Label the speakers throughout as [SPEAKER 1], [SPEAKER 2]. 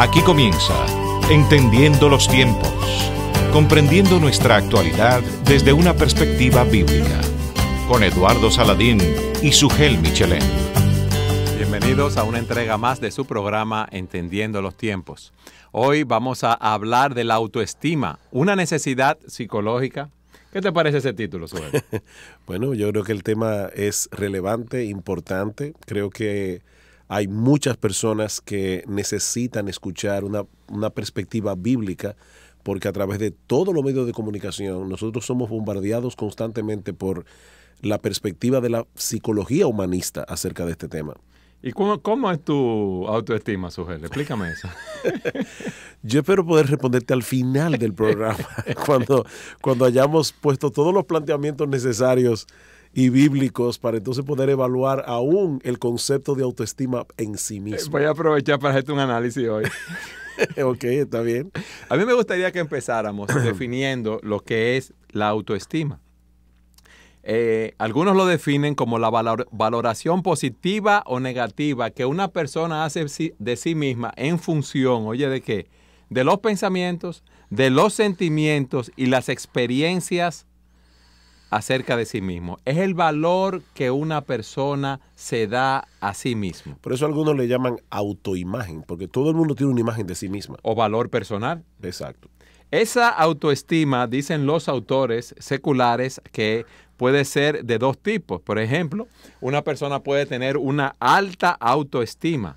[SPEAKER 1] Aquí comienza Entendiendo los tiempos, comprendiendo nuestra actualidad desde una perspectiva bíblica, con Eduardo Saladín y gel Michelén. Bienvenidos a una entrega más de su programa Entendiendo los tiempos. Hoy vamos a hablar de la autoestima, una necesidad psicológica. ¿Qué te parece ese título, Sugel?
[SPEAKER 2] bueno, yo creo que el tema es relevante, importante. Creo que hay muchas personas que necesitan escuchar una, perspectiva bíblica porque a través de todos los medios de comunicación nosotros somos bombardeados constantemente por la perspectiva de la psicología humanista acerca de este tema.
[SPEAKER 1] ¿Y cómo, cómo es tu autoestima, Sujel? Explícame eso.
[SPEAKER 2] Yo espero poder responderte al final del programa, cuando, cuando hayamos puesto todos los planteamientos necesarios y bíblicos para entonces poder evaluar aún el concepto de autoestima en sí eh, mismo. Voy a
[SPEAKER 1] aprovechar para hacer un análisis hoy. ok, está bien. A mí me gustaría que empezáramos definiendo lo que es la autoestima. Eh, algunos lo definen como la valoración positiva o negativa que una persona hace de sí misma en función, oye, ¿de qué? De los pensamientos, de los sentimientos y las experiencias acerca de sí mismo. Es el valor que una persona se da a sí mismo. Por eso algunos le llaman autoimagen, porque todo el mundo tiene una imagen de sí misma. O valor personal. Exacto. Esa autoestima, dicen los autores seculares, que puede ser de dos tipos. Por ejemplo, una persona puede tener una alta autoestima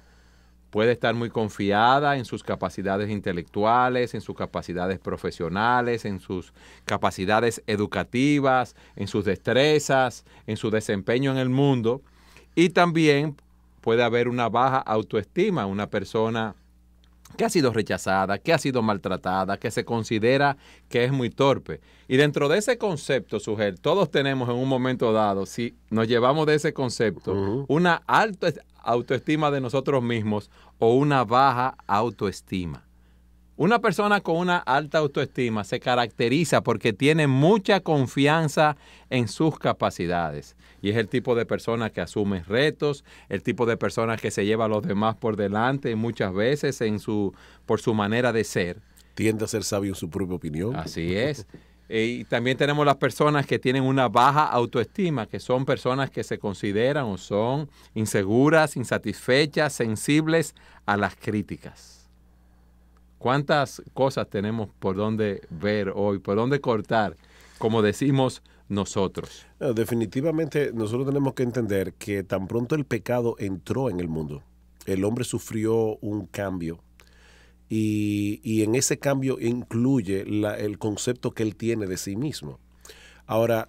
[SPEAKER 1] puede estar muy confiada en sus capacidades intelectuales, en sus capacidades profesionales, en sus capacidades educativas, en sus destrezas, en su desempeño en el mundo. Y también puede haber una baja autoestima, una persona que ha sido rechazada, que ha sido maltratada, que se considera que es muy torpe. Y dentro de ese concepto, Suger, todos tenemos en un momento dado, si nos llevamos de ese concepto, una alta autoestima de nosotros mismos o una baja autoestima. Una persona con una alta autoestima se caracteriza porque tiene mucha confianza en sus capacidades. Y es el tipo de persona que asume retos, el tipo de persona que se lleva a los demás por delante muchas veces en su, por su manera de ser. Tiende a ser sabio en su propia opinión. Así es. Eh, y también tenemos las personas que tienen una baja autoestima, que son personas que se consideran o son inseguras, insatisfechas, sensibles a las críticas. ¿Cuántas cosas tenemos por dónde ver hoy, por dónde cortar, como decimos nosotros?
[SPEAKER 2] Eh, definitivamente nosotros tenemos que entender que tan pronto el pecado entró en el mundo, el hombre sufrió un cambio y, en ese cambio incluye el concepto que él tiene de sí mismo. Ahora,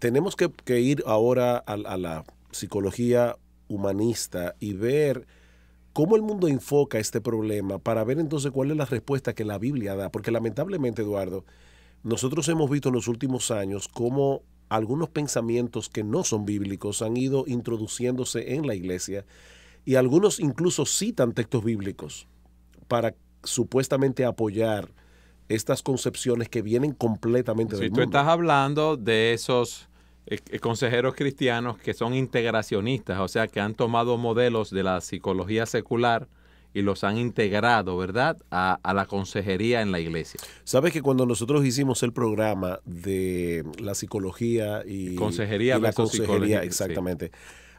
[SPEAKER 2] tenemos que, ir ahora a la psicología humanista y ver cómo el mundo enfoca este problema para ver entonces cuál es la respuesta que la Biblia da. Porque lamentablemente, Eduardo, nosotros hemos visto en los últimos años cómo algunos pensamientos que no son bíblicos han ido introduciéndose en la iglesia y algunos incluso citan textos bíblicos para supuestamente apoyar estas concepciones que vienen completamente del mundo. Si tú
[SPEAKER 1] estás hablando de esos eh, eh, consejeros cristianos que son integracionistas, o sea, que han tomado modelos de la psicología secular y los han integrado, ¿verdad?, a, la consejería en la iglesia.
[SPEAKER 2] Sabes que cuando nosotros hicimos el programa de la psicología y, consejería la consejería, exactamente.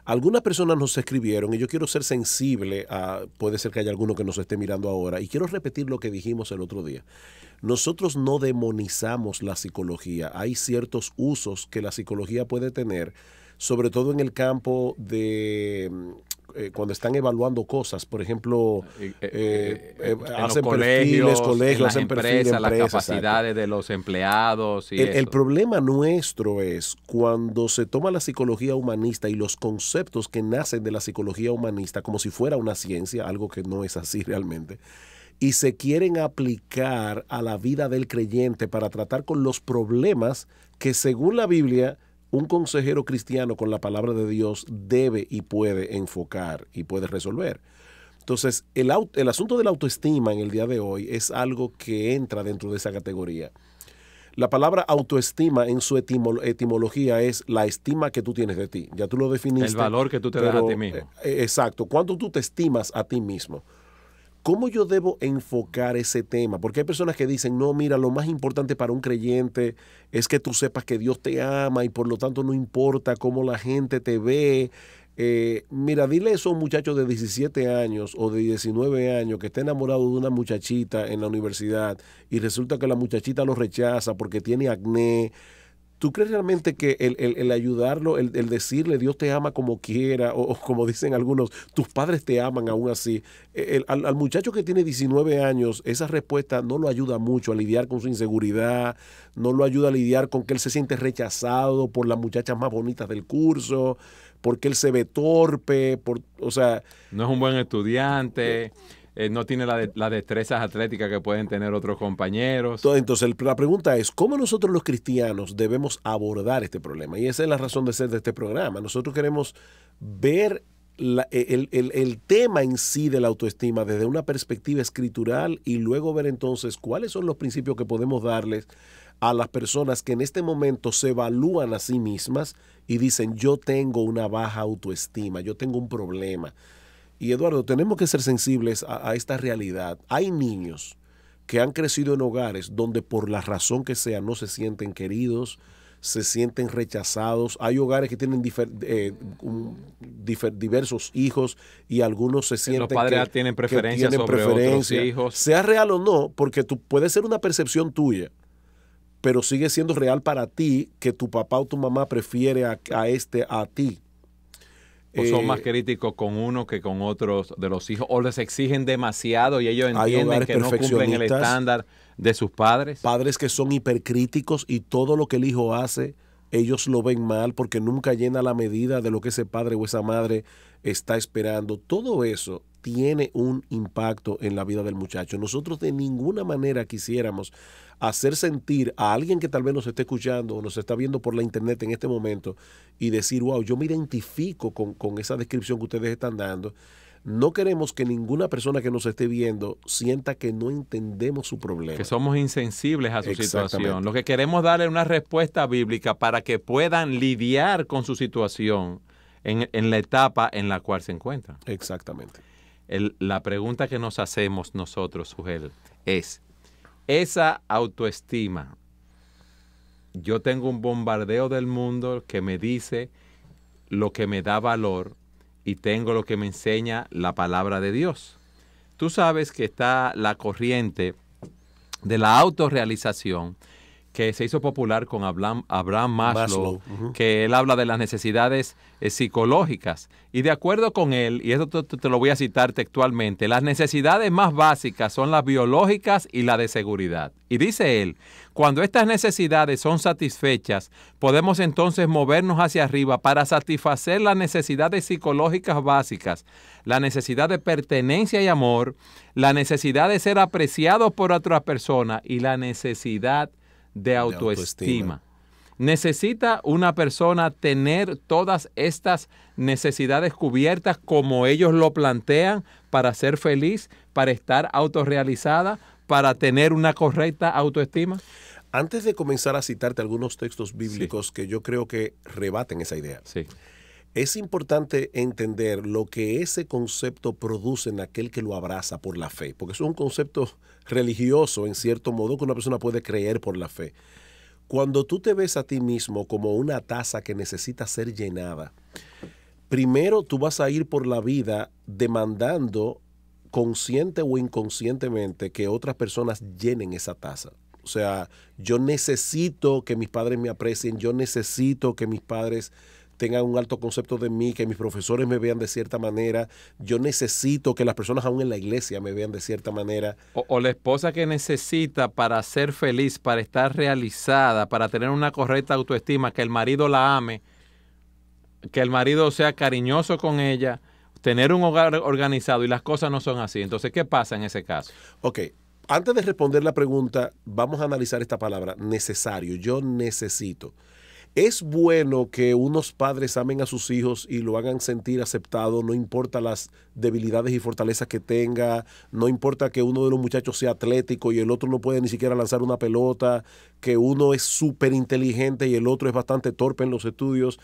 [SPEAKER 2] Algunas personas nos escribieron y yo quiero ser sensible a, puede ser que haya alguno que nos esté mirando ahora, y quiero repetir lo que dijimos el otro día. Nosotros no demonizamos la psicología. Hay ciertos usos que la psicología puede tener, sobre todo en el campo de mm, eh, cuando están evaluando cosas, por ejemplo, eh, eh, eh hacen colegios, perfiles, colegios, empresas, las capacidades
[SPEAKER 1] de los empleados. Y el
[SPEAKER 2] problema nuestro es cuando se toma la psicología humanista y los conceptos que nacen de la psicología humanista como si fuera una ciencia, algo que no es así realmente y se quieren aplicar a la vida del creyente para tratar con los problemas que según la Biblia un consejero cristiano con la palabra de Dios debe y puede enfocar y puede resolver. Entonces, el, asunto de la autoestima en el día de hoy es algo que entra dentro de esa categoría. La palabra autoestima en su etimología es la estima que tú tienes de ti. Ya tú lo definiste. El valor que tú te das a ti mismo. Eh, exacto. ¿Cuánto tú te estimas a ti mismo? ¿Cómo yo debo enfocar ese tema? Porque hay personas que dicen, no, mira, lo más importante para un creyente es que tú sepas que Dios te ama y por lo tanto no importa cómo la gente te ve. Eh, mira, dile eso a un muchacho de 17 años o de 19 años que está enamorado de una muchachita en la universidad y resulta que la muchachita lo rechaza porque tiene acné, ¿Tú crees realmente que el, ayudarlo, el, decirle Dios te ama como quiera, o, como dicen algunos, tus padres te aman aún así? E, al, muchacho que tiene 19 años, esa respuesta no lo ayuda mucho a lidiar con su inseguridad, no lo ayuda a lidiar con que él se siente rechazado por las muchachas más bonitas del curso, porque él se ve torpe, por, o sea...
[SPEAKER 1] No es un buen estudiante. Eh, eh, no tiene las la destrezas atléticas que pueden tener otros compañeros. Entonces,
[SPEAKER 2] la pregunta es, ¿cómo nosotros los cristianos debemos abordar este problema? Y esa es la razón de ser de este programa. Nosotros queremos ver e, el, el tema en sí de la autoestima desde una perspectiva escritural y luego ver entonces cuáles son los principios que podemos darles a las personas que en este momento se evalúan a sí mismas y dicen, yo tengo una baja autoestima, yo tengo un problema y Eduardo, tenemos que ser sensibles a, esta realidad. Hay niños que han crecido en hogares donde por la razón que sea no se sienten queridos, se sienten rechazados. Hay hogares que tienen eh, diversos hijos y algunos se sienten. Los padres tienen preferencias sobre preferencia. otros hijos. Sea real o no, porque tú, puede ser una percepción tuya, pero sigue siendo real para ti que tu papá o tu mamá prefiere a este a ti. ¿O son más eh,
[SPEAKER 1] críticos con uno que con otros de los hijos? ¿O les exigen demasiado y ellos entienden que no cumplen el estándar de sus padres?
[SPEAKER 2] Padres que son hipercríticos y todo lo que el hijo hace, ellos lo ven mal porque nunca llena la medida de lo que ese padre o esa madre está esperando. Todo eso tiene un impacto en la vida del muchacho. Nosotros de ninguna manera quisiéramos hacer sentir a alguien que tal vez nos esté escuchando o nos está viendo por la internet en este momento y decir, wow, yo me identifico con, esa descripción que ustedes están dando. No queremos que ninguna persona que nos esté viendo sienta que no entendemos su problema. Que somos
[SPEAKER 1] insensibles a su situación. Lo que queremos darle una respuesta bíblica para que puedan lidiar con su situación en, en la etapa en la cual se encuentra. Exactamente la pregunta que nos hacemos nosotros, Sujel, es, esa autoestima, yo tengo un bombardeo del mundo que me dice lo que me da valor y tengo lo que me enseña la palabra de Dios. Tú sabes que está la corriente de la autorrealización que se hizo popular con Abraham, Maslow, que él habla de las necesidades eh, psicológicas. Y de acuerdo con él, y esto te, lo voy a citar textualmente, las necesidades más básicas son las biológicas y la de seguridad. Y dice él, cuando estas necesidades son satisfechas, podemos entonces movernos hacia arriba para satisfacer las necesidades psicológicas básicas, la necesidad de pertenencia y amor, la necesidad de ser apreciado por otra persona y la necesidad de autoestima. ¿Necesita una persona tener todas estas necesidades cubiertas como ellos lo plantean para ser feliz, para estar autorrealizada, para tener una correcta autoestima? Antes de comenzar a citarte
[SPEAKER 2] algunos textos bíblicos que yo creo que rebaten esa idea. Sí. Es importante entender lo que ese concepto produce en aquel que lo abraza por la fe, porque es un concepto religioso, en cierto modo, que una persona puede creer por la fe. Cuando tú te ves a ti mismo como una taza que necesita ser llenada, primero tú vas a ir por la vida demandando consciente o inconscientemente que otras personas llenen esa taza. O sea, yo necesito que mis padres me aprecien, yo necesito que mis padres tengan un alto concepto de mí, que mis profesores me vean de cierta manera. Yo necesito que las personas aún en la iglesia me vean de cierta manera.
[SPEAKER 1] O, la esposa que necesita para ser feliz, para estar realizada, para tener una correcta autoestima, que el marido la ame, que el marido sea cariñoso con ella, tener un hogar organizado y las cosas no son así. Entonces, ¿qué pasa en ese caso? Ok,
[SPEAKER 2] antes de responder la pregunta, vamos a analizar esta palabra, necesario. Yo necesito. Es bueno que unos padres amen a sus hijos y lo hagan sentir aceptado, no importa las debilidades y fortalezas que tenga, no importa que uno de los muchachos sea atlético y el otro no puede ni siquiera lanzar una pelota, que uno es súper inteligente y el otro es bastante torpe en los estudios.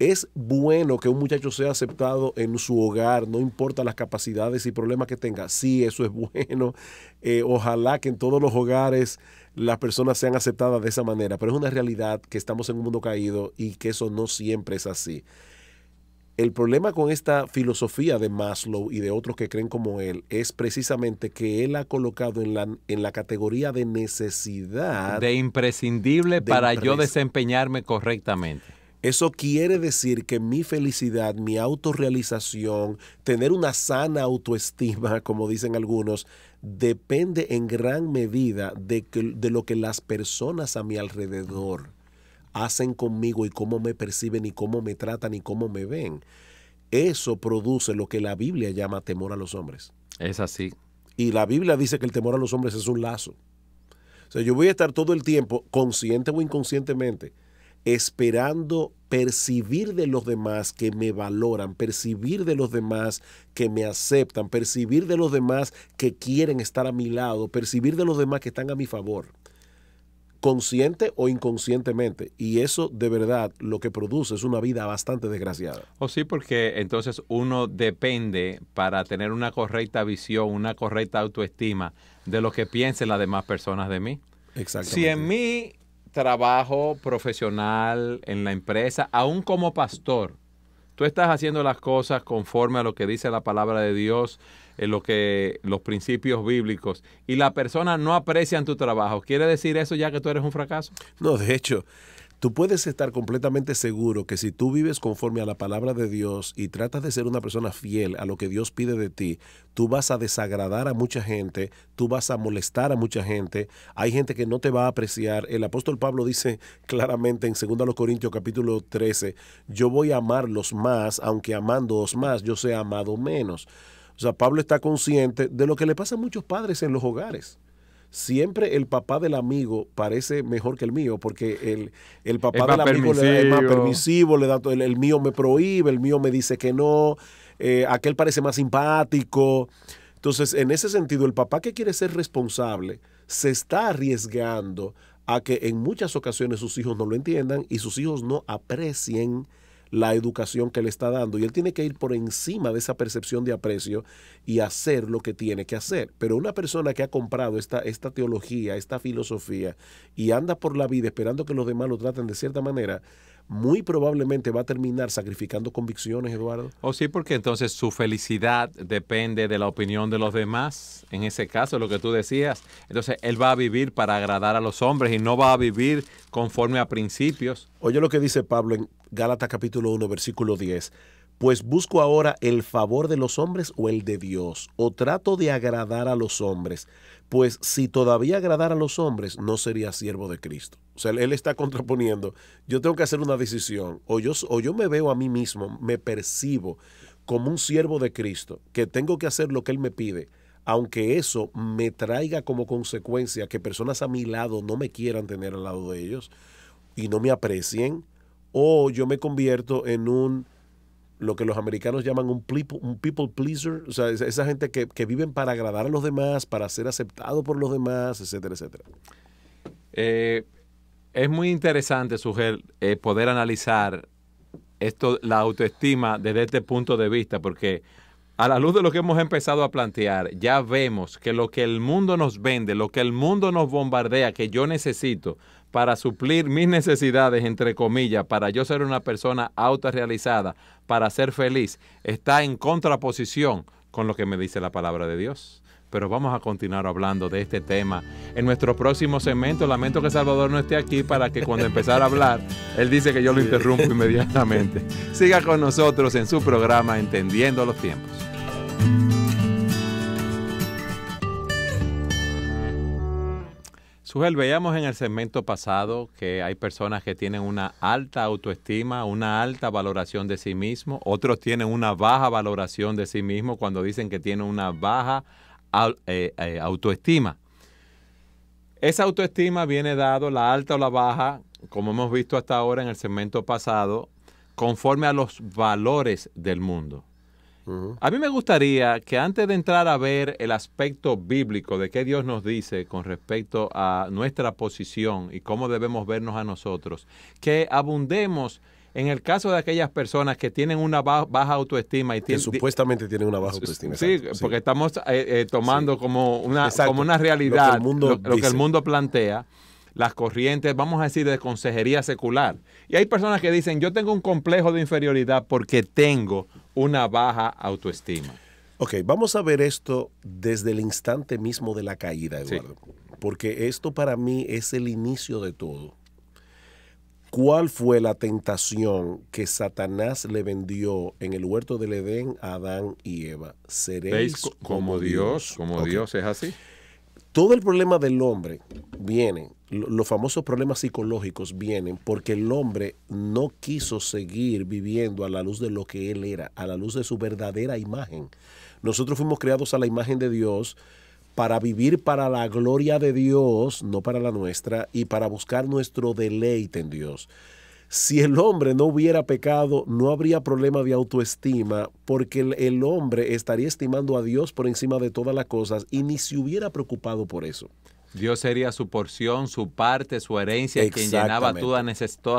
[SPEAKER 2] Es bueno que un muchacho sea aceptado en su hogar, no importa las capacidades y problemas que tenga. Sí, eso es bueno. Eh, ojalá que en todos los hogares las personas sean aceptadas de esa manera, pero es una realidad que estamos en un mundo caído y que eso no siempre es así. El problema con esta filosofía de Maslow y de otros que creen como él es precisamente que él ha colocado en la, en la categoría de necesidad.
[SPEAKER 1] De imprescindible para yo desempeñarme correctamente.
[SPEAKER 2] Eso quiere decir que mi felicidad, mi autorrealización, tener una sana autoestima, como dicen algunos, depende en gran medida de, lo que las personas a mi alrededor hacen conmigo y cómo me perciben y cómo me tratan y cómo me ven. Eso produce lo que la Biblia llama temor a los hombres. Es así. Y la Biblia dice que el temor a los hombres es un lazo. O sea, yo voy a estar todo el tiempo, consciente o inconscientemente, esperando percibir de los demás que me valoran, percibir de los demás que me aceptan, percibir de los demás que quieren estar a mi lado, percibir de los demás que están a mi favor, consciente o inconscientemente. Y eso de verdad lo que produce es una vida bastante desgraciada.
[SPEAKER 1] O oh, sí, porque entonces uno depende para tener una correcta visión, una correcta autoestima de lo que piensen las demás personas de mí. Exactamente. Si en mí trabajo profesional en la empresa, aún como pastor, tú estás haciendo las cosas conforme a lo que dice la palabra de Dios, en lo que los principios bíblicos y la persona no aprecian tu trabajo, ¿quiere decir eso ya que tú eres un fracaso? No, de hecho,
[SPEAKER 2] Tú puedes estar completamente seguro que si tú vives conforme a la palabra de Dios y tratas de ser una persona fiel a lo que Dios pide de ti, tú vas a desagradar a mucha gente, tú vas a molestar a mucha gente, hay gente que no te va a apreciar. El apóstol Pablo dice claramente en 2 Corintios capítulo 13, yo voy a amarlos más, aunque amándoos más, yo sea amado menos. O sea, Pablo está consciente de lo que le pasa a muchos padres en los hogares siempre el papá del amigo parece mejor que el mío, porque el, el papá del amigo Le es más permisivo, le da el, mío me prohíbe, el mío me dice que no, eh, aquel parece más simpático. Entonces, en ese sentido, el papá que quiere ser responsable se está arriesgando a que en muchas ocasiones sus hijos no lo entiendan y sus hijos no aprecien la educación que le está dando. Y él tiene que ir por encima de esa percepción de aprecio y hacer lo que tiene que hacer. Pero una persona que ha comprado esta, esta teología, esta filosofía, y anda por la vida esperando que los demás lo traten de cierta manera, muy probablemente va a terminar sacrificando convicciones, Eduardo.
[SPEAKER 1] O oh, sí, porque entonces su felicidad depende de la opinión de los demás. En ese caso, lo que tú decías. Entonces, él va a vivir para agradar a los hombres y no va a vivir conforme a principios.
[SPEAKER 2] Oye lo que dice Pablo en Gálatas capítulo 1, versículo 10 pues busco ahora el favor de los hombres o el de Dios, o trato de agradar a los hombres, pues si todavía agradara a los hombres, no sería siervo de Cristo. O sea, él está contraponiendo, yo tengo que hacer una decisión, o yo, yo me veo a mí mismo, me percibo como un siervo de Cristo, que tengo que hacer lo que él me pide, aunque eso me traiga como consecuencia que personas a mi lado no me quieran tener al lado de ellos y no me aprecien, o yo me convierto en un lo que los americanos llaman un people, un people pleaser, o sea, esa, gente que, viven para agradar a los demás, para ser aceptado por los demás, etcétera, etcétera.
[SPEAKER 1] Eh, es muy interesante, Suger, eh, poder analizar esto, la autoestima desde este punto de vista, porque a la luz de lo que hemos empezado a plantear, ya vemos que lo que el mundo nos vende, lo que el mundo nos bombardea, que yo necesito para suplir mis necesidades, entre comillas, para yo ser una persona autorrealizada, para ser feliz, está en contraposición con lo que me dice la palabra de Dios pero vamos a continuar hablando de este tema en nuestro próximo segmento. Lamento que Salvador no esté aquí para que cuando empezara a hablar, él dice que yo lo interrumpo inmediatamente. Siga con nosotros en su programa Entendiendo los Tiempos. veíamos en el segmento pasado que hay personas que tienen una alta autoestima, una alta valoración de sí mismo, otros tienen una baja valoración de sí mismo cuando dicen que tienen una baja eh, eh, autoestima. Esa autoestima viene dado, la alta o la baja, como hemos visto hasta ahora en el segmento pasado, conforme a los valores del mundo. A mí me gustaría que antes de entrar a ver el aspecto bíblico de qué Dios nos dice con respecto a nuestra posición y cómo debemos vernos a nosotros, que abundemos en el caso de aquellas personas que tienen una baja, autoestima y que supuestamente
[SPEAKER 2] tienen una baja autoestima. Sí,
[SPEAKER 1] porque estamos eh, eh, tomando como, una, como una realidad lo que el mundo plantea las corrientes, vamos a decir, de consejería secular. Y hay personas que dicen, yo tengo un complejo de inferioridad porque tengo una baja autoestima. Ok,
[SPEAKER 2] vamos a ver esto desde el instante mismo de la caída, Eduardo, porque esto para mí es el inicio de todo. ¿Cuál fue la tentación que Satanás le vendió en el huerto del Edén a Adán y Eva? Seréis como, Dios, como Dios es así. Todo el problema del hombre viene, los famosos problemas psicológicos vienen porque el hombre no quiso seguir viviendo a la luz de lo que él era, a la luz de su verdadera imagen. Nosotros fuimos creados a la imagen de Dios para vivir para la gloria de Dios, no para la nuestra, y para buscar nuestro deleite en Dios. Si el hombre no hubiera pecado, no habría problema de autoestima, porque el, hombre estaría estimando a Dios por encima de todas las cosas y ni se hubiera
[SPEAKER 1] preocupado por eso. Dios sería su porción, su parte, su herencia, quien llenaba todas,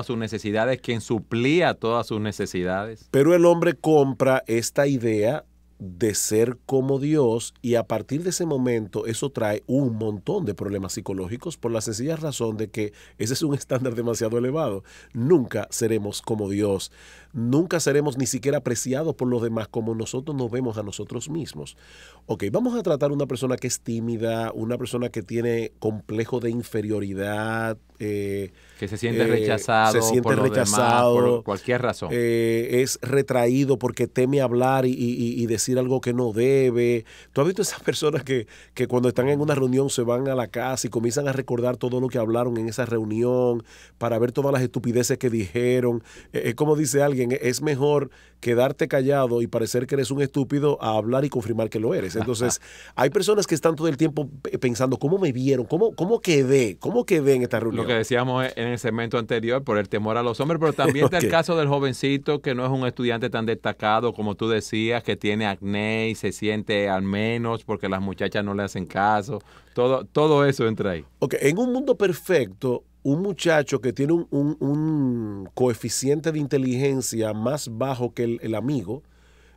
[SPEAKER 1] sus necesidades, quien suplía todas sus necesidades.
[SPEAKER 2] Pero el hombre compra esta idea de ser como Dios y a partir de ese momento eso trae un montón de problemas psicológicos por la sencilla razón de que ese es un estándar demasiado elevado. Nunca seremos como Dios nunca seremos ni siquiera apreciados por los demás como nosotros nos vemos a nosotros mismos. Ok, vamos a tratar una persona que es tímida, una persona que tiene complejo de inferioridad. Eh, que se siente eh, rechazado. Se siente por rechazado. por cualquier razón. Eh, es retraído porque teme hablar y, decir algo que no debe. ¿Tú has visto esas personas que, que cuando están en una reunión se van a la casa y comienzan a recordar todo lo que hablaron en esa reunión para ver todas las estupideces que dijeron? es como dice alguien es mejor quedarte callado y parecer que eres un estúpido a hablar y confirmar que lo eres. Entonces, hay personas que están todo el tiempo pensando, ¿cómo me vieron? ¿Cómo, cómo quedé? ¿Cómo quedé en esta reunión? Lo
[SPEAKER 1] que decíamos e, en el segmento anterior, por el temor a los hombres, pero también está el caso del jovencito que no es un estudiante tan destacado como tú decías, que tiene acné y se siente al menos porque las muchachas no le hacen caso. Todo, todo eso entra ahí.
[SPEAKER 2] Ok, en un mundo perfecto, un muchacho que tiene un, coeficiente de inteligencia más bajo que el, amigo,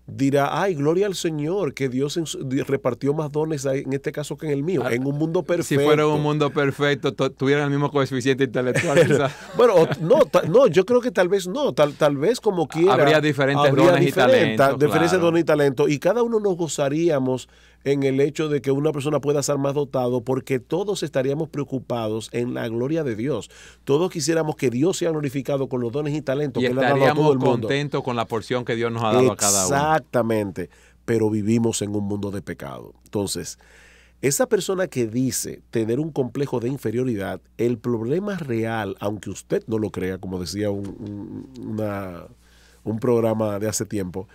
[SPEAKER 2] dirá, ay, gloria al Señor, que Dios, repartió más dones en este caso que en el mío, ah, en un mundo perfecto. Si fuera un
[SPEAKER 1] mundo perfecto, tuvieran el mismo coeficiente intelectual. bueno,
[SPEAKER 2] no, no, yo creo que tal vez no, tal, vez como quiera. Habría diferentes dones y talentos. Diferentes dones y talentos, y cada uno nos gozaríamos en el hecho de que una persona pueda ser más dotado, porque todos estaríamos preocupados en la gloria de Dios. Todos quisiéramos que Dios sea glorificado con los dones y talentos que le ha dado a todo el contentos
[SPEAKER 1] con la porción que Dios nos ha dado a cada uno.
[SPEAKER 2] Exactamente, pero vivimos en un mundo de pecado. Entonces, esa persona que dice tener un complejo de inferioridad, el problema real, aunque usted no lo crea, como decía un, un programa de hace tiempo,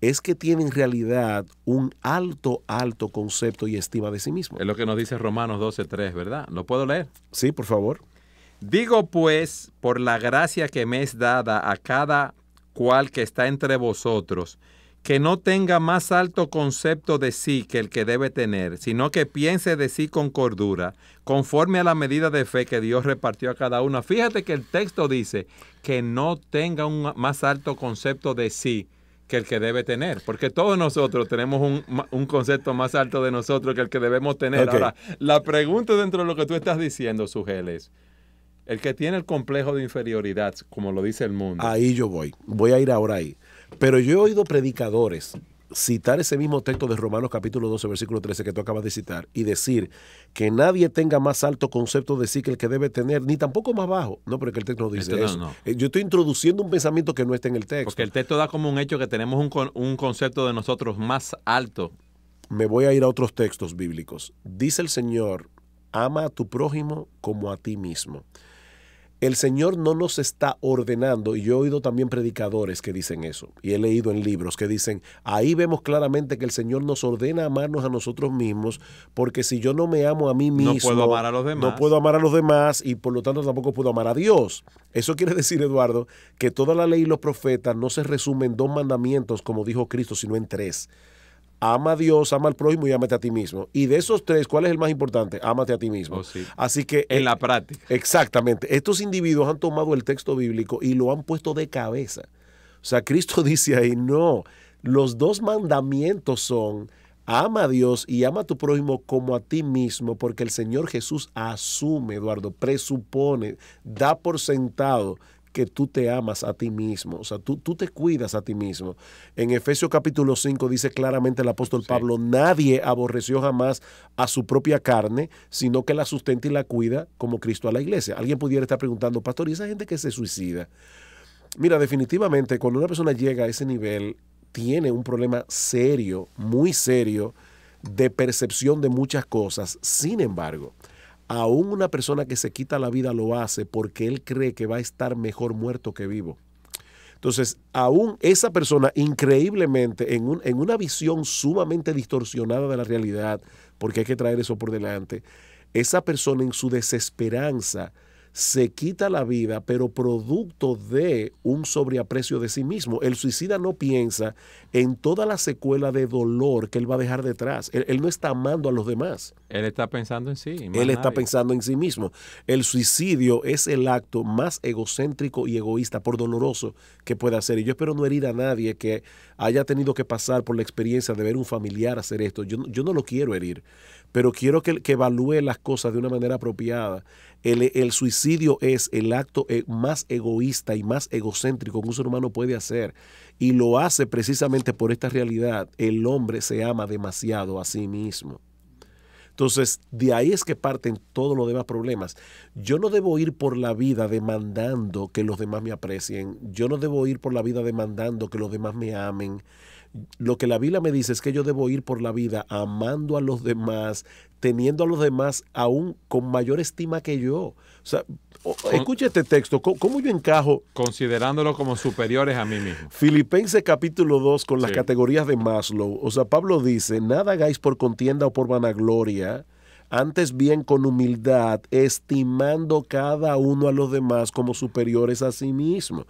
[SPEAKER 2] es que tiene en realidad un alto, alto concepto y estima de sí mismo. Es lo que nos dice
[SPEAKER 1] Romanos 3, ¿verdad? ¿Lo puedo leer? Sí, por favor. Digo pues, por la gracia que me es dada a cada cual que está entre vosotros, que no tenga más alto concepto de sí que el que debe tener, sino que piense de sí con cordura, conforme a la medida de fe que Dios repartió a cada uno. Fíjate que el texto dice que no tenga un más alto concepto de sí que el que debe tener, porque todos nosotros tenemos un, concepto más alto de nosotros que el que debemos tener. Ahora, la pregunta dentro de lo que tú estás diciendo, Sugel, el que tiene el complejo de inferioridad, como lo dice el mundo.
[SPEAKER 2] Ahí yo voy, voy a ir ahora ahí. Pero yo he oído predicadores citar ese mismo texto de Romanos capítulo 12, versículo 13 que tú acabas de citar y decir que nadie tenga más alto concepto de sí que el que debe tener, ni tampoco más bajo. No, porque el texto no dice este eso. Eh, yo estoy introduciendo un pensamiento que no está en el texto. Porque
[SPEAKER 1] el texto da como un hecho que tenemos un concepto de nosotros más alto.
[SPEAKER 2] Me voy a ir a otros textos bíblicos. Dice el Señor, ama a tu prójimo como a ti mismo. El Señor no nos está ordenando, y yo he oído también predicadores que dicen eso, y he leído en libros que dicen, ahí vemos claramente que el Señor nos ordena amarnos a nosotros mismos, porque si yo no me amo a mí mismo, no puedo amar a los demás. No puedo amar a los demás y por lo tanto tampoco puedo amar a Dios. Eso quiere decir, Eduardo, que toda la ley y los profetas no se resumen en dos mandamientos, como dijo Cristo, sino en tres ama a Dios, ama al prójimo y amate a ti mismo. Y de esos tres, ¿cuál es el más importante? Amate a ti mismo. Oh, Así que. En eh, la práctica. Exactamente. Estos individuos han tomado el texto bíblico y lo han puesto de cabeza. O sea, Cristo dice ahí, no, los dos mandamientos son. Ama a Dios y ama a tu prójimo como a ti mismo, porque el Señor Jesús asume, Eduardo, presupone, da por sentado que tú te amas a ti mismo, o sea, tú, tú te cuidas a ti mismo. En Efesios capítulo 5 dice claramente el apóstol Pablo, nadie aborreció jamás a su propia carne, sino que la sustenta y la cuida como Cristo a la iglesia. Alguien pudiera estar preguntando, pastor, ¿y esa gente que se suicida? Mira, definitivamente, cuando una persona llega a ese nivel, tiene un problema serio, muy serio, de percepción de muchas cosas. Sin embargo, aún una persona que se quita la vida lo hace porque él cree que va a estar mejor muerto que vivo. Entonces, aún esa persona, increíblemente, en, en una visión sumamente distorsionada de la realidad, porque hay que traer eso por delante, esa persona en su desesperanza, se quita la vida, pero producto de un sobreaprecio de sí mismo. El suicida no piensa en toda la secuela de dolor que él va a dejar detrás. Él, no está amando a los demás.
[SPEAKER 1] Él está pensando en sí. Él está
[SPEAKER 2] pensando en sí mismo. El suicidio es el acto más egocéntrico y egoísta, por doloroso que pueda hacer. Y yo espero no herir a nadie que haya tenido que pasar por la experiencia de ver un familiar hacer esto. Yo, yo no lo quiero herir pero quiero que, evalúe las cosas de una manera apropiada. El, el, suicidio es el acto eh, más egoísta y más egocéntrico que un ser humano puede hacer. Y lo hace precisamente por esta realidad. El hombre se ama demasiado a sí mismo. Entonces, de ahí es que parten todos los demás problemas. Yo no debo ir por la vida demandando que los demás me aprecien. Yo no debo ir por la vida demandando que los demás me amen. Lo que la Biblia me dice es que yo debo ir por la vida amando a los demás, teniendo a los demás aún con mayor estima que yo. O sea, escucha este texto, ¿cómo, yo
[SPEAKER 1] encajo? Considerándolo como superiores a mí mismo.
[SPEAKER 2] Filipenses capítulo 2 con las categorías de Maslow. O sea, Pablo dice, nada hagáis por contienda o por vanagloria antes bien con humildad, estimando cada uno a los demás como superiores a sí mismo.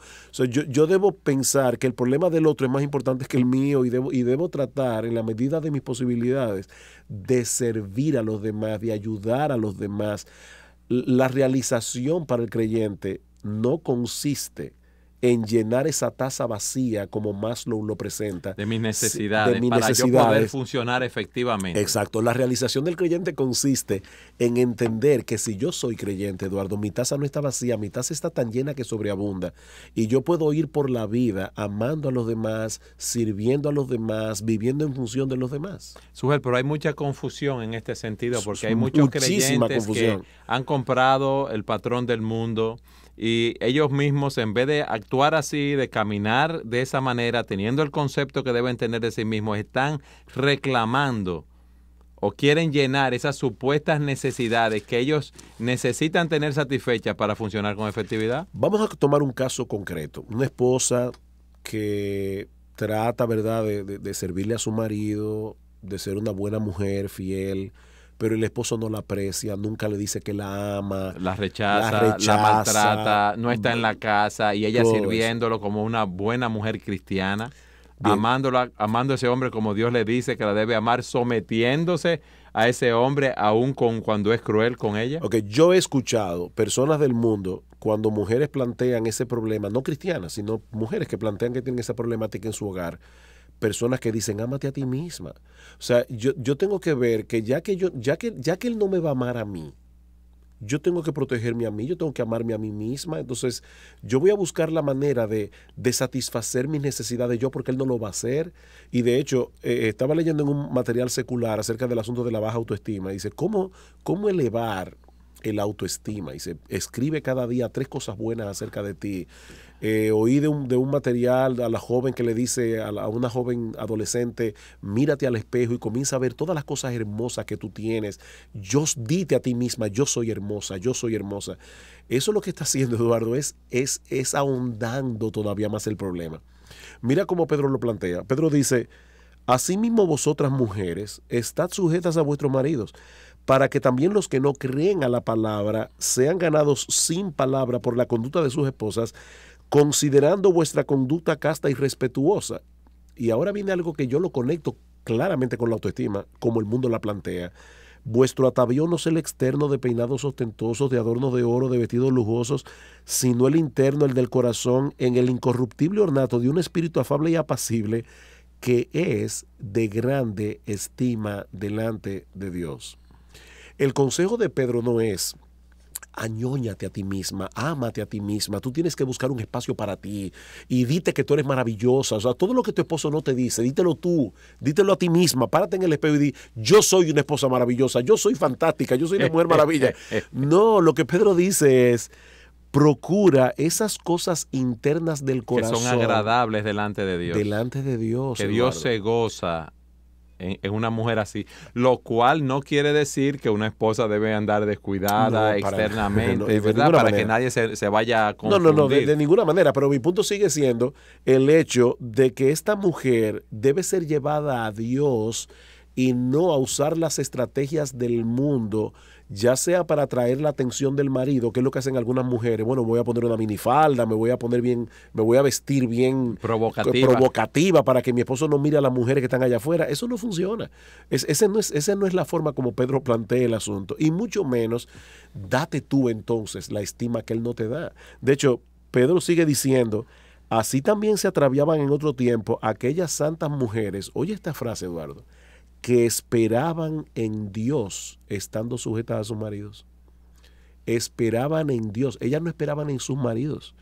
[SPEAKER 2] yo, debo pensar que el problema del otro es más importante que el mío y debo, y debo tratar, en la medida de mis posibilidades, de servir a los demás, de ayudar a los demás. La realización para el creyente no consiste en en llenar esa taza vacía como Maslow lo presenta.
[SPEAKER 1] De mis necesidades, de para yo poder funcionar efectivamente. Exacto.
[SPEAKER 2] La realización del creyente consiste en entender que si yo soy creyente, Eduardo, mi taza no está vacía, mi taza está tan llena que sobreabunda. Y yo puedo ir por la vida amando a los demás, sirviendo a los demás, viviendo en función de los demás.
[SPEAKER 1] Suger pero hay mucha confusión en este sentido, porque hay muchos creyentes que han comprado el patrón del mundo, y ellos mismos, en vez de actuar así, de caminar de esa manera, teniendo el concepto que deben tener de sí mismos, están reclamando o quieren llenar esas supuestas necesidades que ellos necesitan tener satisfechas para funcionar con efectividad? Vamos a
[SPEAKER 2] tomar un caso concreto. Una esposa que trata, ¿verdad?, de, de servirle a su marido, de ser una buena mujer, fiel, pero el esposo no la aprecia, nunca le dice que la ama. La rechaza, la, maltrata, no está
[SPEAKER 1] en la mm. casa y ella sirviéndolo como una buena mujer cristiana. amándola, amando a ese hombre como Dios le dice que la debe amar, sometiéndose a ese hombre aún con cuando es cruel con ella?
[SPEAKER 2] porque yo he escuchado personas del mundo cuando mujeres plantean ese problema, no cristianas, sino mujeres que plantean que tienen esa problemática en su hogar, personas que dicen, ámate a ti misma. O sea, yo, tengo que ver que ya que, yo, ya, que, ya que él no me va a amar a mí, yo tengo que protegerme a mí, yo tengo que amarme a mí misma. Entonces, yo voy a buscar la manera de, de satisfacer mis necesidades yo porque él no lo va a hacer. Y de hecho, eh, estaba leyendo en un material secular acerca del asunto de la baja autoestima. Dice, ¿cómo, cómo elevar? el autoestima y se escribe cada día tres cosas buenas acerca de ti. Eh, oí de un, de un, material a la joven que le dice a, una joven adolescente, mírate al espejo y comienza a ver todas las cosas hermosas que tú tienes. Yo dite a ti misma, yo soy hermosa, yo soy hermosa. Eso lo que está haciendo Eduardo, es, es, es ahondando todavía más el problema. Mira cómo Pedro lo plantea. Pedro dice, asimismo vosotras mujeres, estad sujetas a vuestros maridos para que también los que no creen a la palabra sean ganados sin palabra por la conducta de sus esposas, considerando vuestra conducta casta y respetuosa. Y ahora viene algo que yo lo conecto claramente con la autoestima, como el mundo la plantea. Vuestro atavío no es el externo de peinados ostentosos, de adornos de oro, de vestidos lujosos, sino el interno, el del corazón, en el incorruptible ornato de un espíritu afable y apacible que es de grande estima delante de Dios. El consejo de Pedro no es añóñate a ti misma, ámate a ti misma, tú tienes que buscar un espacio para ti y dite que tú eres maravillosa, o sea, todo lo que tu esposo no te dice, dítelo tú, dítelo a ti misma, párate en el espejo y di, yo soy una esposa maravillosa, yo soy fantástica, yo soy una mujer maravilla. No, lo que Pedro dice es, procura esas cosas internas del corazón. Que son agradables
[SPEAKER 1] delante de Dios. Delante de Dios. Que Dios se goza en, una mujer así, lo cual no quiere decir que una esposa debe andar descuidada externamente, ¿verdad? Para que nadie se, vaya a No, no, no, de,
[SPEAKER 2] ninguna manera, pero mi punto sigue siendo el hecho de que esta mujer debe ser llevada a Dios y no a usar las estrategias del mundo ya sea para atraer la atención del marido, que es lo que hacen algunas mujeres, bueno, voy a poner una minifalda, me voy a poner bien, me voy a vestir bien eh, provocativa, para que mi esposo no mire a las mujeres que están allá afuera, eso no funciona. ese no es, esa no es la forma como Pedro plantea el asunto, y mucho menos date tú entonces la estima que él no te da. De hecho, Pedro sigue diciendo, así también se atraviaban en otro tiempo aquellas santas mujeres, oye esta frase Eduardo, que esperaban en Dios estando sujetas a sus maridos. Esperaban en Dios. Ellas no esperaban en sus maridos.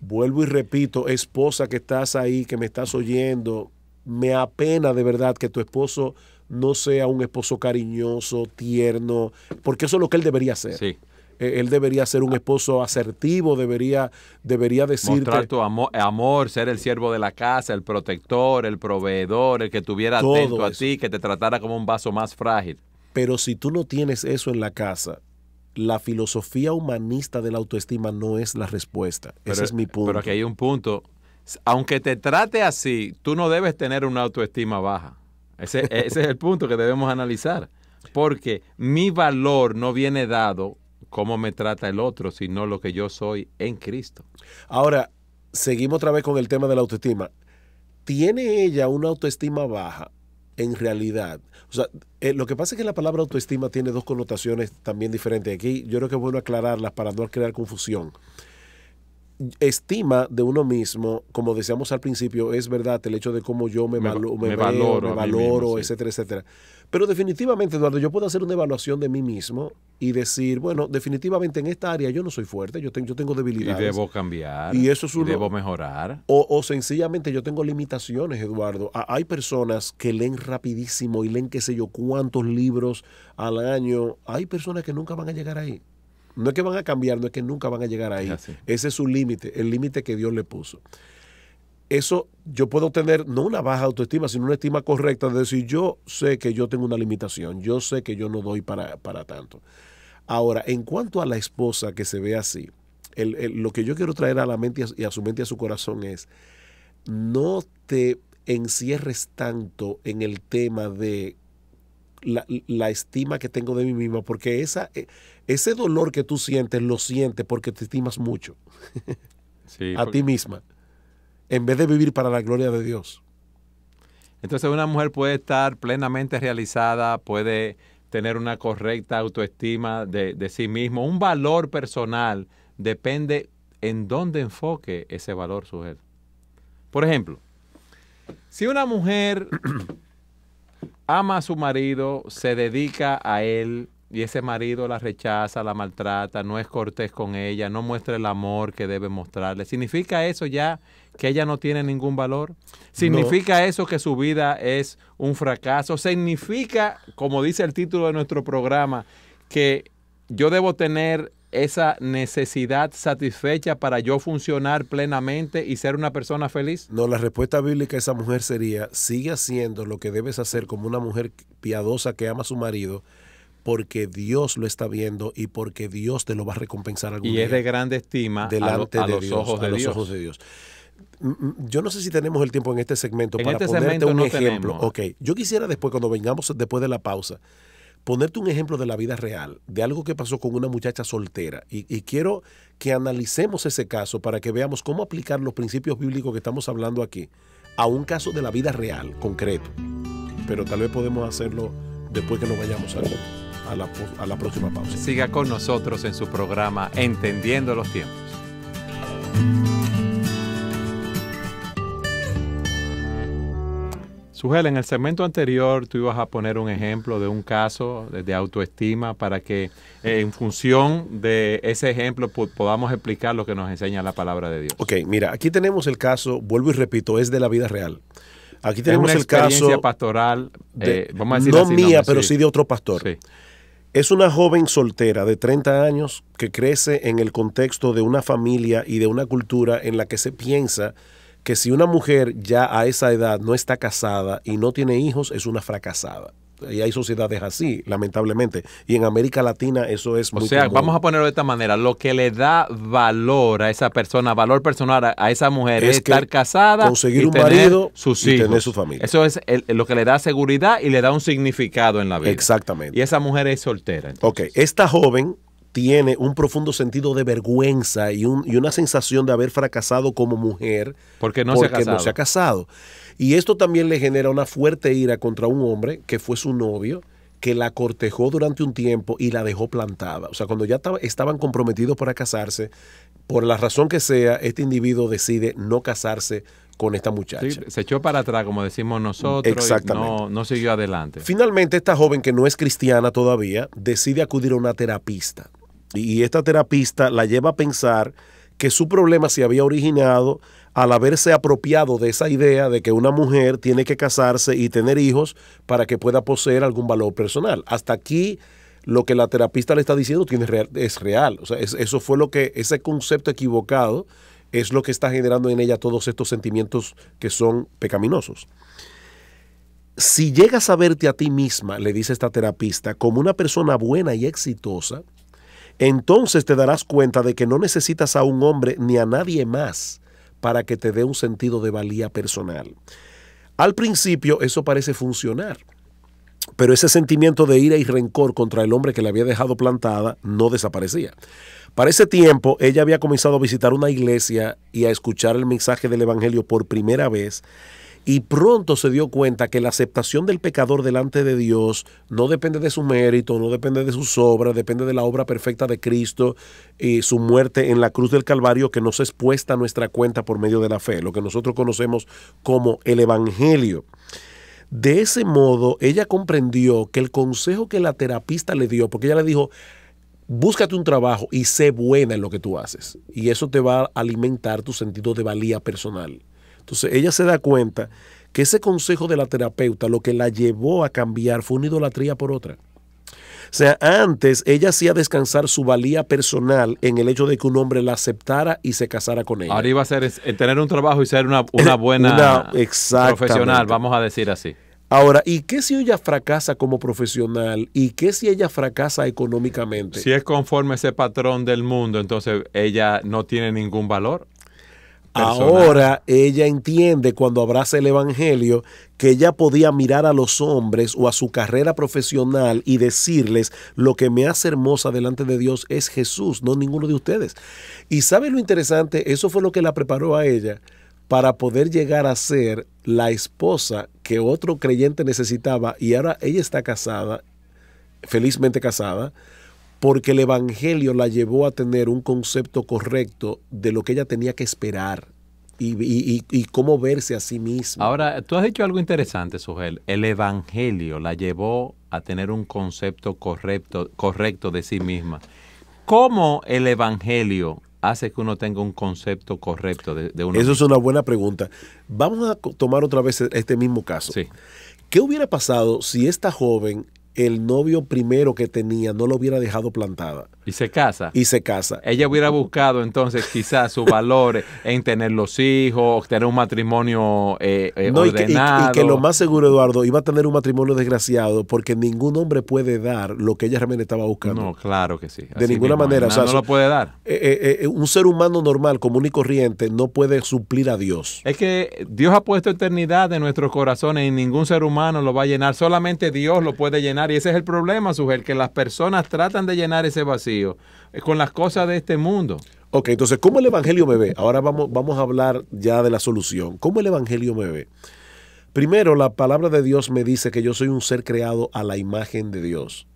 [SPEAKER 2] Vuelvo y repito, esposa que estás ahí, que me estás oyendo, me apena de verdad que tu esposo no sea un esposo cariñoso, tierno, porque eso es lo que él debería ser. Sí. Eh, él debería ser un esposo asertivo, debería, debería decirte... Mostrar
[SPEAKER 1] tu amor, amor, ser el siervo de la casa, el protector, el proveedor, el que tuviera atento a ti, que te tratara como un vaso más frágil.
[SPEAKER 2] Pero si tú no tienes eso en la casa, la filosofía humanista de la autoestima no es la respuesta. Ese es
[SPEAKER 1] mi punto. Pero aquí hay un punto. Aunque te trate así, tú no debes tener una autoestima baja. ese es el punto que debemos analizar. Porque mi valor no viene dado cómo me trata el otro, sino lo que yo soy en Cristo.
[SPEAKER 2] Ahora, seguimos otra vez con el tema de la autoestima. ¿Tiene ella una autoestima baja? En realidad, o sea, eh, lo que pasa es que la palabra autoestima tiene dos connotaciones también diferentes. Aquí yo creo que es bueno aclararlas para no crear confusión estima de uno mismo, como decíamos al principio, es verdad el hecho de cómo yo me, valoro, me valoro, etcétera, etcétera. Pero definitivamente, Eduardo, yo puedo hacer una evaluación de mí mismo y decir, bueno, definitivamente en esta área yo no soy fuerte, yo, tengo, yo tengo debilidades. Y debo
[SPEAKER 1] cambiar. Y eso es debo mejorar.
[SPEAKER 2] O, o, sencillamente yo tengo limitaciones, Eduardo. hay personas que leen rapidísimo y leen qué sé yo cuántos libros al año. Hay personas que nunca van a llegar ahí. No es que van a cambiar, no es que nunca van a llegar ahí. Ese es su límite, el límite que Dios le puso eso yo puedo tener no una baja autoestima, sino una estima correcta de decir, yo sé que yo tengo una limitación, yo sé que yo no doy para, tanto. Ahora, en cuanto a la esposa que se ve así, el, lo que yo quiero traer a la mente y a su mente y a su corazón es, no te encierres tanto en el tema de la, estima que tengo de mí misma, porque esa, e, ese dolor que tú sientes, lo sientes porque te estimas mucho a ti misma en vez de vivir para la gloria de Dios.
[SPEAKER 1] Entonces una mujer puede estar plenamente realizada, puede tener una correcta autoestima de, sí mismo, un valor personal, depende en dónde enfoque ese valor sujeto. Por ejemplo, si una mujer ama a su marido, se dedica a él y ese marido la rechaza, la maltrata, no es cortés con ella, no muestra el amor que debe mostrarle, significa eso ya que ella no tiene ningún valor? ¿Significa eso que su vida es un fracaso? ¿Significa, como dice el título de nuestro programa, que yo debo tener esa necesidad satisfecha para yo funcionar plenamente y ser una persona feliz?
[SPEAKER 2] No, la respuesta bíblica a esa mujer sería, sigue haciendo lo que debes hacer como una mujer piadosa que ama a su marido, porque Dios lo está viendo y porque Dios te lo va a recompensar algún día. Y es de
[SPEAKER 1] grande estima delante de los ojos de ojos de Dios.
[SPEAKER 2] Mm, mm, yo no sé si tenemos el tiempo en este segmento para este ponerte un ejemplo. yo quisiera después, cuando vengamos después de la pausa, ponerte un ejemplo de la vida real, de algo que pasó con una muchacha soltera. Y, quiero que analicemos ese caso para que veamos cómo aplicar los principios bíblicos que estamos hablando aquí a un caso de la vida real, concreto. Pero tal vez podemos hacerlo después que nos vayamos a la próxima
[SPEAKER 1] pausa. Siga con nosotros en su programa Entendiendo los tiempos. Sujel, en el segmento anterior tú ibas a poner un ejemplo de un caso de autoestima para que eh, en función de ese ejemplo podamos explicar lo que nos enseña la palabra de Dios. Ok, mira,
[SPEAKER 2] aquí tenemos el caso, vuelvo y repito, es de la vida real. Aquí tenemos es una el caso
[SPEAKER 1] pastoral, de, eh, vamos a decir no mía, pero sí. de
[SPEAKER 2] otro pastor. Es una joven soltera de 30 años que crece en el contexto de una familia y de una cultura en la que se piensa que si una mujer ya a esa edad no está casada y no tiene hijos, es una fracasada. Y hay sociedades así, lamentablemente. Y en América Latina eso es muy O sea, vamos
[SPEAKER 1] a ponerlo de esta manera. Lo que le da valor a esa persona, valor personal a, esa mujer es, estar casada, conseguir un marido sus hijos. tener su familia. Eso es lo que le da seguridad y le da un significado en la vida. Exactamente. Y esa mujer es soltera. Ok,
[SPEAKER 2] esta joven tiene un profundo sentido de vergüenza y, una sensación de haber fracasado como mujer
[SPEAKER 1] porque, no, se ha
[SPEAKER 2] casado. Y esto también le genera una fuerte ira contra un hombre que fue su novio, que la cortejó durante un tiempo y la dejó plantada. O sea, cuando ya estaban comprometidos para casarse, por la razón que sea, este individuo decide no casarse con esta muchacha.
[SPEAKER 1] se echó para atrás, como decimos nosotros, no, no siguió adelante.
[SPEAKER 2] Finalmente, esta joven que no es cristiana todavía, decide acudir a una terapista. Y esta terapista la lleva a pensar que su problema se había originado al haberse apropiado de esa idea de que una mujer tiene que casarse y tener hijos para que pueda poseer algún valor personal. Hasta aquí lo que la terapista le está diciendo es real. O sea, eso fue lo que, ese concepto equivocado es lo que está generando en ella todos estos sentimientos que son pecaminosos. Si llegas a verte a ti misma, le dice esta terapista, como una persona buena y exitosa, entonces te darás cuenta de que no necesitas a un hombre ni a nadie más para que te dé un sentido de valía personal. Al principio eso parece funcionar, pero ese sentimiento de ira y rencor contra el hombre que la había dejado plantada no desaparecía. Para ese tiempo, ella había comenzado a visitar una iglesia y a escuchar el mensaje del Evangelio por primera vez, y pronto se dio cuenta que la aceptación del pecador delante de Dios no depende de su mérito, no depende de sus obras, depende de la obra perfecta de Cristo y eh, su muerte en la cruz del Calvario que nos expuesta a nuestra cuenta por medio de la fe, lo que nosotros conocemos como el Evangelio. De ese modo, ella comprendió que el consejo que la terapista le dio, porque ella le dijo, búscate un trabajo y sé buena en lo que tú haces. Y eso te va a alimentar tu sentido de valía personal. Entonces ella se da cuenta que ese consejo de la terapeuta lo que la llevó a cambiar fue una idolatría por otra. O sea, antes ella hacía descansar su valía personal en el hecho de que un hombre la aceptara y se casara con
[SPEAKER 1] ella. Ahora iba a ser eh, tener un trabajo y ser una, buena profesional, vamos a decir así. Ahora,
[SPEAKER 2] ¿y qué si ella fracasa como profesional? ¿Y qué si ella fracasa
[SPEAKER 1] económicamente? Si es conforme ese patrón del mundo, entonces ella no tiene ningún valor. Ahora
[SPEAKER 2] ella entiende cuando abraza el Evangelio que ella podía mirar a los hombres o a su carrera profesional y decirles, lo que me hace hermosa delante de Dios es Jesús, no ninguno de ustedes. Y sabe lo interesante, eso fue lo que la preparó a ella para poder llegar a ser la esposa que otro creyente necesitaba y ahora ella está casada, felizmente casada porque el Evangelio la llevó a tener un concepto correcto de lo que ella tenía que esperar y, cómo verse a sí misma.
[SPEAKER 1] Ahora, tú has dicho algo interesante, Sujel. El Evangelio la llevó a tener un concepto correcto, correcto de sí misma. ¿Cómo el Evangelio hace que uno tenga un concepto correcto de, de uno Eso es una
[SPEAKER 2] buena pregunta. Vamos a tomar otra vez este mismo caso. Sí. ¿Qué hubiera pasado si esta joven el novio primero que tenía no lo hubiera dejado plantada.
[SPEAKER 1] Y se casa.
[SPEAKER 2] Y se casa.
[SPEAKER 1] Ella hubiera buscado entonces quizás su valor en tener los hijos, tener un matrimonio ordenado. Eh, eh, y que, lo más
[SPEAKER 2] seguro, Eduardo, iba a tener un matrimonio desgraciado porque ningún hombre puede dar lo que ella realmente estaba buscando. No,
[SPEAKER 1] claro que sí. de ninguna manera. no lo puede dar.
[SPEAKER 2] Eh, un ser humano normal, común y corriente, no puede suplir a Dios.
[SPEAKER 1] Es que Dios ha puesto eternidad en nuestros corazones y ningún ser humano lo va a llenar. Solamente Dios lo puede llenar y ese es el problema, Sujel, que las personas tratan de llenar ese vacío eh, con las cosas de este mundo.
[SPEAKER 2] Ok, entonces, ¿cómo el Evangelio me ve? Ahora vamos, vamos a hablar ya de la solución. ¿Cómo el Evangelio me ve? Primero, la palabra de Dios me dice que yo soy un ser creado a la imagen de Dios.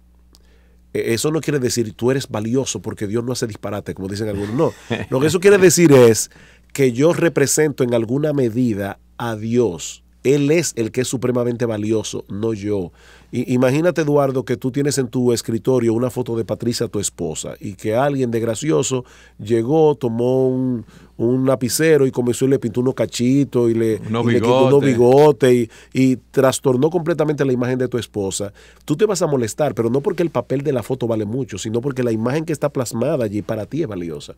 [SPEAKER 2] E, eso no quiere decir tú eres valioso porque Dios no hace disparate, como dicen algunos. No, lo que eso quiere decir es que yo represento en alguna medida a Dios él es el que es supremamente valioso, no yo. imagínate, Eduardo, que tú tienes en tu escritorio una foto de Patricia, tu esposa, y que alguien gracioso llegó, tomó un, lapicero y comenzó y le pintó unos cachitos y le, unos bigotes bigote y, trastornó completamente la imagen de tu esposa. Tú te vas a molestar, pero no porque el papel de la foto vale mucho, sino porque la imagen que está plasmada allí para ti es valiosa.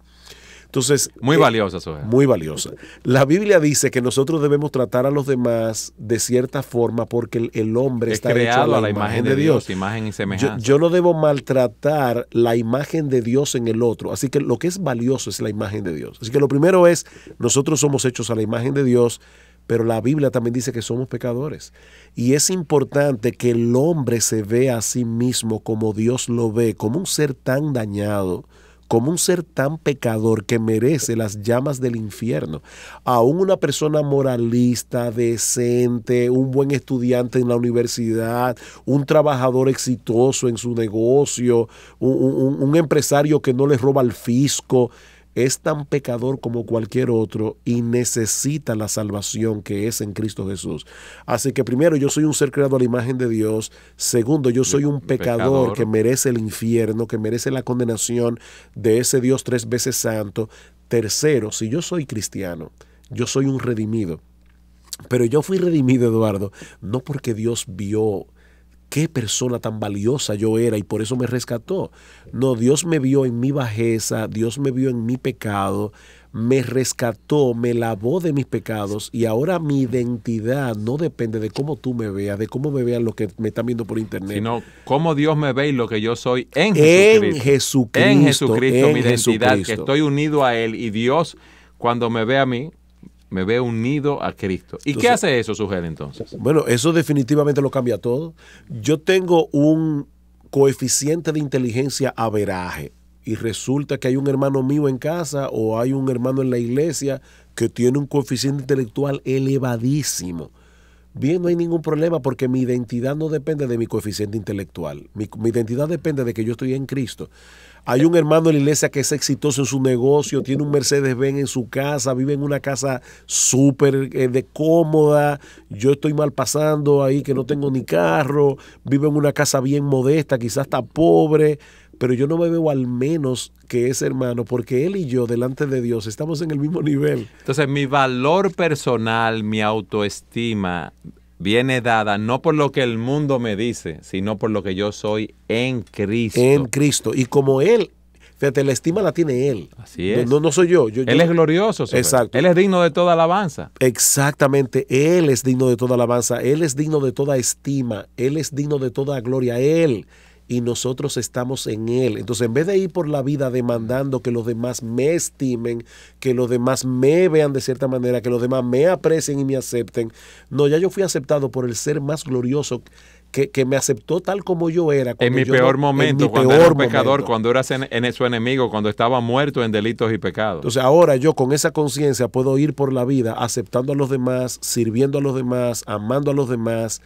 [SPEAKER 2] Entonces. Muy eh, valiosa, Muy valiosa. La Biblia dice que nosotros debemos tratar a los demás de cierta forma porque el, hombre está creado hecho a la, imagen, de Dios.
[SPEAKER 1] imagen y semejanza.
[SPEAKER 2] Yo, yo, no debo maltratar la imagen de Dios en el otro. Así que lo que es valioso es la imagen de Dios. Así que lo primero es, nosotros somos hechos a la imagen de Dios. Pero la Biblia también dice que somos pecadores. Y es importante que el hombre se vea a sí mismo como Dios lo ve, como un ser tan dañado, como un ser tan pecador que merece las llamas del infierno. Aún una persona moralista, decente, un buen estudiante en la universidad, un trabajador exitoso en su negocio, un, empresario que no le roba al fisco, es tan pecador como cualquier otro y necesita la salvación que es en Cristo Jesús. Así que primero, yo soy un ser creado a la imagen de Dios. Segundo, yo soy un pecador, que merece el infierno, que merece la condenación de ese Dios tres veces santo. Tercero, si yo soy cristiano, yo soy un redimido. Pero yo fui redimido, Eduardo, no porque Dios vio qué persona tan valiosa yo era y por eso me rescató. No, Dios me vio en mi bajeza, Dios me vio en mi pecado, me rescató, me lavó de mis pecados y ahora mi identidad no depende de cómo tú me veas, de cómo me vean los que me están viendo por internet.
[SPEAKER 1] Sino cómo Dios me ve y lo que yo soy en Jesucristo. En Jesucristo. En mi identidad, que estoy unido a Él y Dios cuando me ve a mí, me veo unido a Cristo. ¿Y qué hace eso, su entonces?
[SPEAKER 2] Bueno, eso definitivamente lo cambia todo. Yo tengo un coeficiente de inteligencia a y resulta que hay un hermano mío en casa o hay un hermano en la iglesia que tiene un coeficiente intelectual elevadísimo. Bien, no hay ningún problema porque mi identidad no depende de mi coeficiente intelectual. Mi, mi identidad depende de que yo estoy en Cristo. Hay un hermano en la iglesia que es exitoso en su negocio, tiene un Mercedes-Benz en su casa, vive en una casa súper eh, de cómoda. Yo estoy mal pasando ahí que no tengo ni carro, vive en una casa bien modesta, quizás está pobre, pero yo no me veo al menos que ese hermano, porque él y yo delante de Dios estamos en el mismo nivel.
[SPEAKER 1] Entonces mi valor personal, mi autoestima viene dada no por lo que el mundo me dice, sino por lo que yo soy en Cristo. En
[SPEAKER 2] Cristo. Y como Él, fíjate, la estima la tiene Él.
[SPEAKER 1] Así es. No, soy yo. él es glorioso. Él es digno de toda alabanza.
[SPEAKER 2] Exactamente. Él es digno de toda alabanza. Él es digno de toda estima. Él es digno de toda gloria. Él y nosotros estamos en Él. Entonces, en vez de ir por la vida demandando que los demás me estimen, que los demás me vean de cierta manera, que los demás me aprecien y me acepten, no, ya yo fui aceptado por el ser más glorioso que, me aceptó tal como yo era. En mi peor momento, cuando era un pecador,
[SPEAKER 1] cuando era en, su enemigo, cuando estaba muerto en delitos y pecados. Entonces
[SPEAKER 2] ahora yo con esa conciencia puedo ir por la vida aceptando a los demás, sirviendo a los demás, amando a los demás.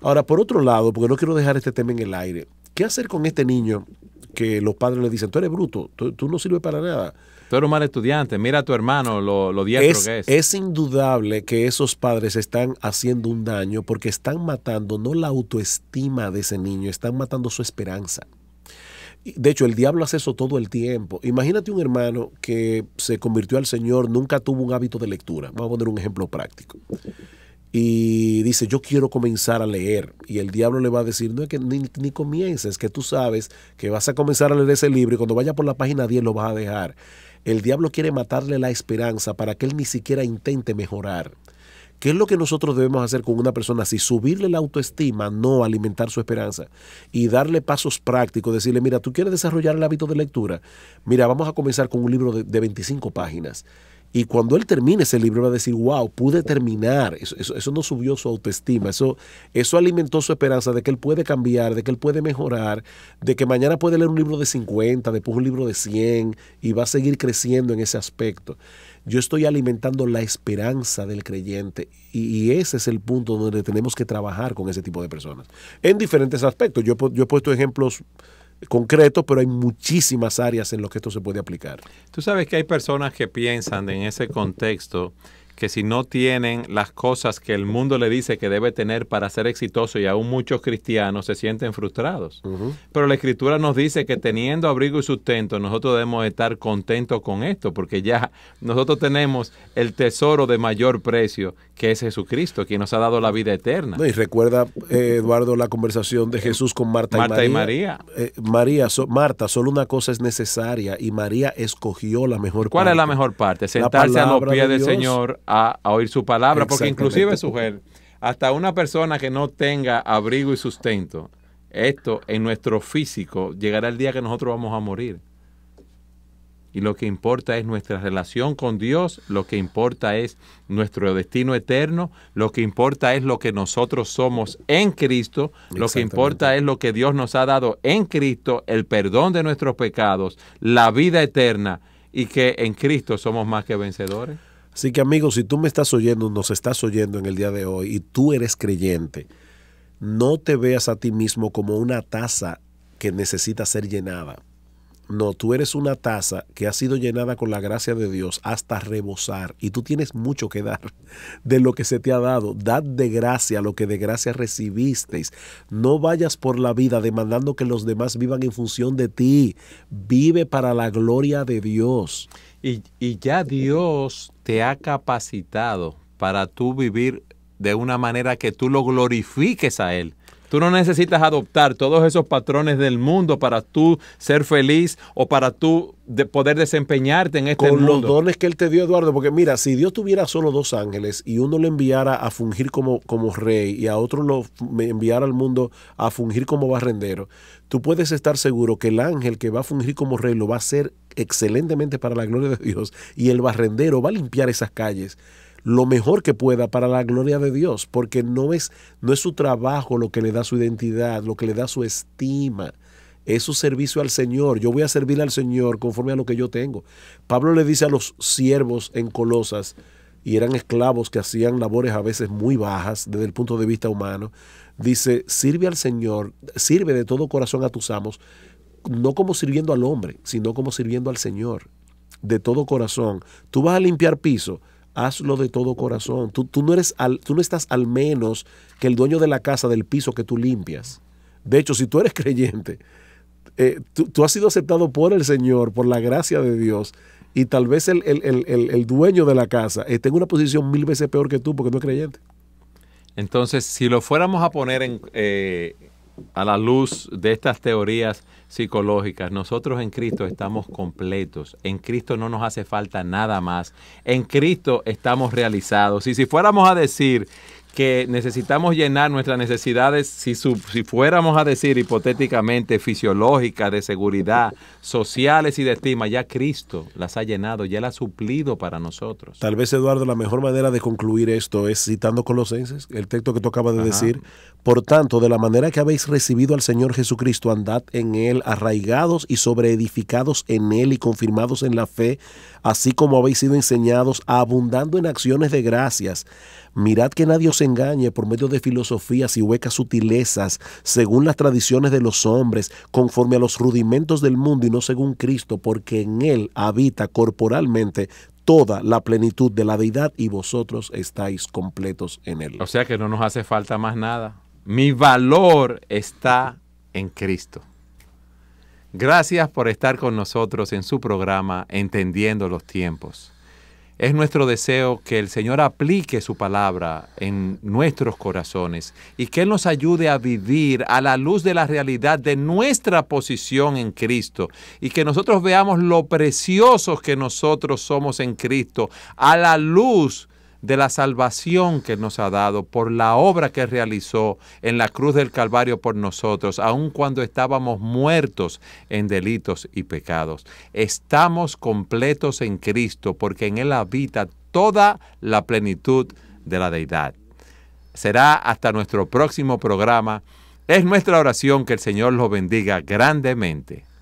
[SPEAKER 2] Ahora, por otro lado, porque no quiero dejar este tema en el aire, ¿Qué hacer con este niño que los padres le dicen, tú eres bruto, tú, no sirves para nada?
[SPEAKER 1] Tú eres un mal estudiante, mira a tu hermano lo, lo que es. Es
[SPEAKER 2] indudable que esos padres están haciendo un daño porque están matando no la autoestima de ese niño, están matando su esperanza. De hecho, el diablo hace eso todo el tiempo. Imagínate un hermano que se convirtió al Señor, nunca tuvo un hábito de lectura. Vamos a poner un ejemplo práctico y dice, yo quiero comenzar a leer. Y el diablo le va a decir, no es que ni, comiences, que tú sabes que vas a comenzar a leer ese libro y cuando vaya por la página 10 lo vas a dejar. El diablo quiere matarle la esperanza para que él ni siquiera intente mejorar. ¿Qué es lo que nosotros debemos hacer con una persona si Subirle la autoestima, no alimentar su esperanza y darle pasos prácticos, decirle, mira, tú quieres desarrollar el hábito de lectura, mira, vamos a comenzar con un libro de, de 25 páginas y cuando él termine ese libro va a decir, wow, pude terminar. Eso, no subió su autoestima, eso, eso alimentó su esperanza de que él puede cambiar, de que él puede mejorar, de que mañana puede leer un libro de 50, después un libro de 100 y va a seguir creciendo en ese aspecto. Yo estoy alimentando la esperanza del creyente y, ese es el punto donde tenemos que trabajar con ese tipo de personas. En diferentes aspectos. Yo, yo he puesto ejemplos concreto, pero hay muchísimas áreas en las que esto se puede aplicar.
[SPEAKER 1] Tú sabes que hay personas que piensan en ese contexto que si no tienen las cosas que el mundo le dice que debe tener para ser exitoso, y aún muchos cristianos se sienten frustrados. Pero la Escritura nos dice que teniendo abrigo y sustento, nosotros debemos estar contentos con esto, porque ya nosotros tenemos el tesoro de mayor precio, que es Jesucristo, quien nos ha dado la vida eterna. y recuerda,
[SPEAKER 2] eh, Eduardo, la conversación de Jesús con Marta, y María. María. Eh, María Marta, solo una cosa es necesaria, y María escogió la mejor parte. ¿Cuál es la
[SPEAKER 1] mejor parte? Sentarse a los pies del Señor a, oír su palabra, porque inclusive, Sujel, hasta una persona que no tenga abrigo y sustento, esto en nuestro físico llegará el día que nosotros vamos a morir. Y lo que importa es nuestra relación con Dios, lo que importa es nuestro destino eterno, lo que importa es lo que nosotros somos en Cristo, lo que importa es lo que Dios nos ha dado en Cristo, el perdón de nuestros pecados, la vida eterna y que en Cristo somos más que vencedores.
[SPEAKER 2] Así que amigos, si tú me estás oyendo, nos estás oyendo en el día de hoy y tú eres creyente, no te veas a ti mismo como una taza que necesita ser llenada. No, tú eres una taza que ha sido llenada con la gracia de Dios hasta rebosar y tú tienes mucho que dar de lo que se te ha dado. Dad de gracia lo que de gracia recibisteis. No vayas por la vida demandando que los demás vivan en función de ti. Vive para la gloria
[SPEAKER 1] de Dios. Y, y ya Dios te ha capacitado para tú vivir de una manera que tú lo glorifiques a Él. Tú no necesitas adoptar todos esos patrones del mundo para tú ser feliz o para tú poder desempeñarte en este mundo. Con los dones
[SPEAKER 2] que él te dio, Eduardo, porque mira, si Dios tuviera solo dos ángeles y uno le enviara a fungir como, como rey y a otro lo enviara al mundo a fungir como barrendero, tú puedes estar seguro que el ángel que va a fungir como rey lo va a ser excelentemente para la gloria de Dios y el barrendero va a limpiar esas calles lo mejor que pueda para la gloria de Dios, porque no es, no es su trabajo lo que le da su identidad, lo que le da su estima, es su servicio al Señor. Yo voy a servir al Señor conforme a lo que yo tengo. Pablo le dice a los siervos en Colosas, y eran esclavos que hacían labores a veces muy bajas desde el punto de vista humano, dice, sirve al Señor, sirve de todo corazón a tus amos, no como sirviendo al hombre, sino como sirviendo al Señor, de todo corazón. Tú vas a limpiar piso, hazlo de todo corazón. Tú, no eres al, tú no estás al menos que el dueño de la casa del piso que tú limpias. De hecho, si tú eres creyente, eh, tú, has sido aceptado por el Señor, por la gracia de Dios, y tal vez el, dueño de la casa esté eh, en una posición mil veces peor que tú porque no es creyente.
[SPEAKER 1] Entonces, si lo fuéramos a poner en, eh, a la luz de estas teorías psicológicas, nosotros en Cristo estamos completos, en Cristo no nos hace falta nada más, en Cristo estamos realizados. Y si fuéramos a decir que necesitamos llenar nuestras necesidades, si, fuéramos a decir hipotéticamente fisiológicas, de seguridad, sociales y de estima, ya Cristo las ha llenado, ya las ha suplido para nosotros.
[SPEAKER 2] Tal vez, Eduardo, la mejor manera de concluir esto es citando Colosenses, el texto que tú acabas de decir, por tanto, de la manera que habéis recibido al Señor Jesucristo, andad en Él, arraigados y sobreedificados en Él y confirmados en la fe, así como habéis sido enseñados, abundando en acciones de gracias. Mirad que nadie os engañe por medio de filosofías y huecas sutilezas, según las tradiciones de los hombres, conforme a los rudimentos del mundo y no según Cristo, porque en Él habita corporalmente toda la plenitud de la deidad y vosotros estáis completos en
[SPEAKER 1] Él. O sea que no nos hace falta más nada. Mi valor está en Cristo. Gracias por estar con nosotros en su programa Entendiendo los tiempos. Es nuestro deseo que el Señor aplique su palabra en nuestros corazones y que Él nos ayude a vivir a la luz de la realidad de nuestra posición en Cristo y que nosotros veamos lo preciosos que nosotros somos en Cristo a la luz de la salvación que nos ha dado por la obra que realizó en la cruz del Calvario por nosotros, aun cuando estábamos muertos en delitos y pecados. Estamos completos en Cristo porque en Él habita toda la plenitud de la deidad. Será hasta nuestro próximo programa. Es nuestra oración que el Señor lo bendiga grandemente.